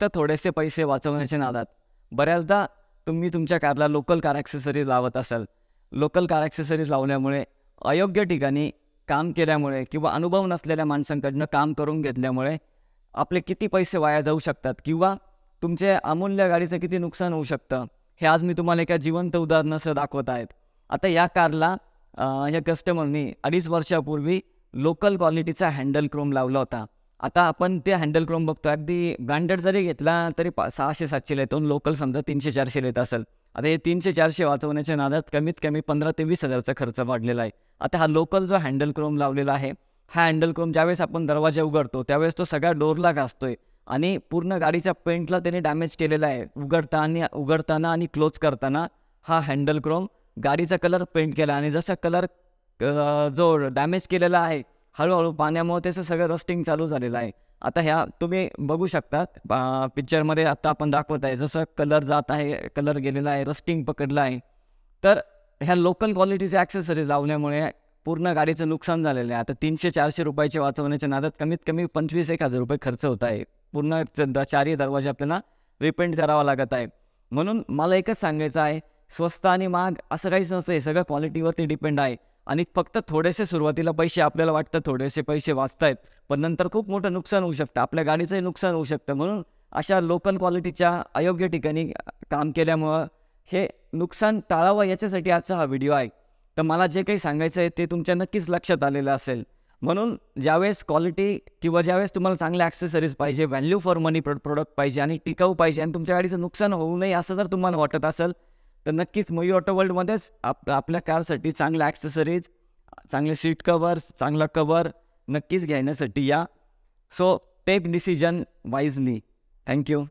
फक्त थोडेसे पैसे वाचवण्याच्या नादात बऱ्याचदा तुम्ही तुमच्या कारला लोकल कार ॲक्सेसरीज लावत असाल लोकल कार ॲक्सेसरीज लावल्यामुळे अयोग्य ठिकाणी काम केल्यामुळे किंवा अनुभव नसलेल्या माणसांकडनं काम करून घेतल्यामुळे आपले किती पैसे वाया जाऊ शकतात किंवा तुमचे अमूल्य गाडीचं किती नुकसान होऊ शकतं हे आज मी तुम्हाला एका जिवंत उदाहरणासह दाखवत आहेत आता या कारला या कस्टमरनी अडीच वर्षापूर्वी लोकल क्वालिटीचा हँडल क्रोम लावला होता आता आपण ते हँडल करून बघतो अगदी ब्रँडेड जरी घेतला तरी पा सहाशे सातशे लिहितो लोकल समजा तीनशे चारशे लिहित असेल आता हे तीनशे चारशे वाचवण्याच्या नादात कमीत कमी पंधरा ते वीस हजारचा खर्च वाढलेला आहे आता हा लोकल जो हँडल क्रोम लावलेला आहे हा हँडल क्रोम ज्यावेळेस आपण दरवाजा उघडतो त्यावेळेस तो सगळ्या डोरला आहे आणि पूर्ण गाडीच्या पेंटला त्याने डॅमेज केलेला आहे उघडता आणि उघडताना आणि क्लोज करताना हा हँडल क्रोम गाडीचा कलर पेंट केला आणि जसा कलर जो डॅमेज केलेला आहे हळूहळू पाण्यामुळे त्याचं सगळं रस्टिंग चालू झालेलं आहे आता ह्या तुम्ही बघू शकता पिक्चरमध्ये आता आपण दाखवत आहे जसं कलर जात आहे कलर गेलेला आहे रस्टिंग पकडलं आहे तर ह्या लोकल क्वालिटीचे ॲक्सेसरीज लावल्यामुळे पूर्ण गाडीचं नुकसान झालेलं आहे आता तीनशे चारशे रुपयाचे वाचवण्याच्या नादात कमीत कमी पंचवीस एक हजार रुपये खर्च होत आहे पूर्ण चारही दरवाजे आपल्याला रिपेंट करावा लागत आहे म्हणून मला एकच सांगायचं आहे स्वस्त आणि महाग असं काहीच नसतं हे सगळं क्वालिटीवरती डिपेंड आहे आणि फक्त थोडेसे सुरुवातीला पैसे आपल्याला वाटतं थोडेसे पैसे वाचतायत पण नंतर खूप मोठं नुकसान होऊ शकतं आपल्या गाडीचंही नुकसान होऊ शकतं म्हणून अशा लोकल क्वालिटीच्या अयोग्य ठिकाणी काम केल्यामुळं हे नुकसान टाळावं याच्यासाठी आजचा हा व्हिडिओ आहे तर मला जे काही सांगायचं आहे ते तुमच्या नक्कीच लक्षात आलेलं असेल म्हणून ज्यावेळेस क्वालिटी किंवा ज्यावेळेस तुम्हाला चांगल्या ॲक्सेसरीज पाहिजे व्हॅल्यू फॉर मनी प्रोडक्ट पाहिजे आणि टिकाऊ पाहिजे आणि तुमच्या गाडीचं नुकसान होऊ नये असं जर तुम्हाला वाटत असेल तर नक्कीच मयू ऑटो वर्ल्डमध्येच आप आपल्या कारसाठी चांगल्या ॲक्सेसरीज चांगले सीट कवर्स चांगला कवर नक्कीच घेण्यासाठी या so take decision wisely thank you